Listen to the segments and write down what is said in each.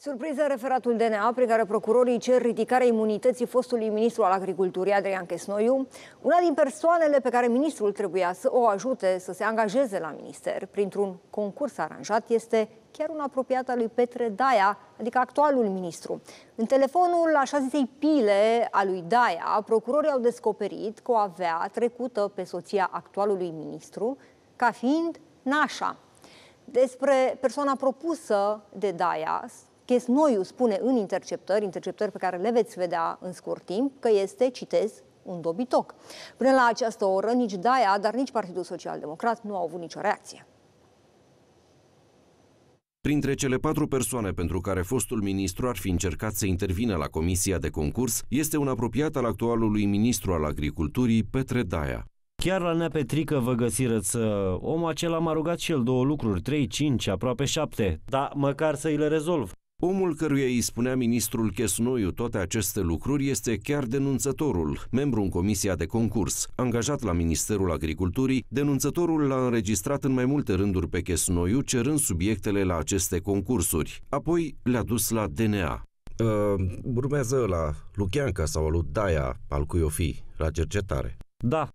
Surpriză referatul DNA prin care procurorii cer ridicarea imunității fostului ministru al agriculturii Adrian Chesnoiu, una din persoanele pe care ministrul trebuia să o ajute să se angajeze la minister printr-un concurs aranjat este chiar un apropiat al lui Petre Daia, adică actualul ministru. În telefonul așa zisei pile a lui Daia, procurorii au descoperit că o avea trecută pe soția actualului ministru ca fiind Nașa, despre persoana propusă de Daia, Chesnoiu spune în interceptări, interceptări pe care le veți vedea în scurt timp, că este, citez, un dobitoc. Până la această oră, nici DAIA, dar nici Partidul Social Democrat nu au avut nicio reacție. Printre cele patru persoane pentru care fostul ministru ar fi încercat să intervină la comisia de concurs, este un apropiat al actualului ministru al agriculturii, Petre Daia. Chiar la Nea Petrică vă găsirăță. Uh, omul acela m-a rugat și el două lucruri, trei, cinci, aproape șapte, dar măcar să îi le rezolv. Omul căruia îi spunea ministrul Chesnoiu toate aceste lucruri este chiar denunțătorul, membru în comisia de concurs. Angajat la Ministerul Agriculturii, denunțătorul l-a înregistrat în mai multe rânduri pe Chesnoiu, cerând subiectele la aceste concursuri. Apoi le-a dus la DNA. Uh, urmează la Lucheanca sau la Daia, al cui o fi, la cercetare. Da.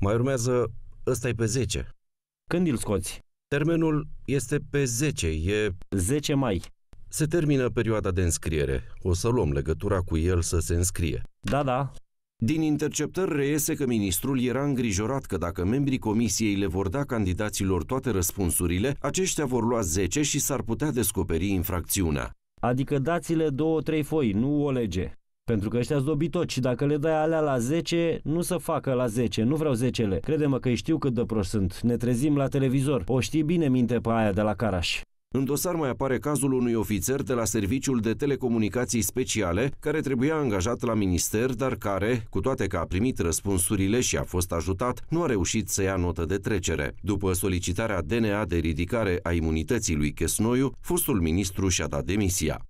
Mai urmează, ăsta e pe 10. Când îl scoți? Termenul este pe 10, e... 10 mai. Se termină perioada de înscriere. O să luăm legătura cu el să se înscrie. Da, da. Din interceptări reiese că ministrul era îngrijorat că dacă membrii comisiei le vor da candidaților toate răspunsurile, aceștia vor lua 10 și s-ar putea descoperi infracțiunea. Adică dați-le două, trei foi, nu o lege. Pentru că ăștia dobitoci și dacă le dai alea la 10, nu să facă la 10, nu vreau 10-le. Crede-mă că știu cât de proști sunt, ne trezim la televizor, o știi bine minte pe aia de la Caraș. În dosar mai apare cazul unui ofițer de la Serviciul de Telecomunicații Speciale, care trebuia angajat la minister, dar care, cu toate că a primit răspunsurile și a fost ajutat, nu a reușit să ia notă de trecere. După solicitarea DNA de ridicare a imunității lui Chesnoiu, fostul ministru și-a dat demisia.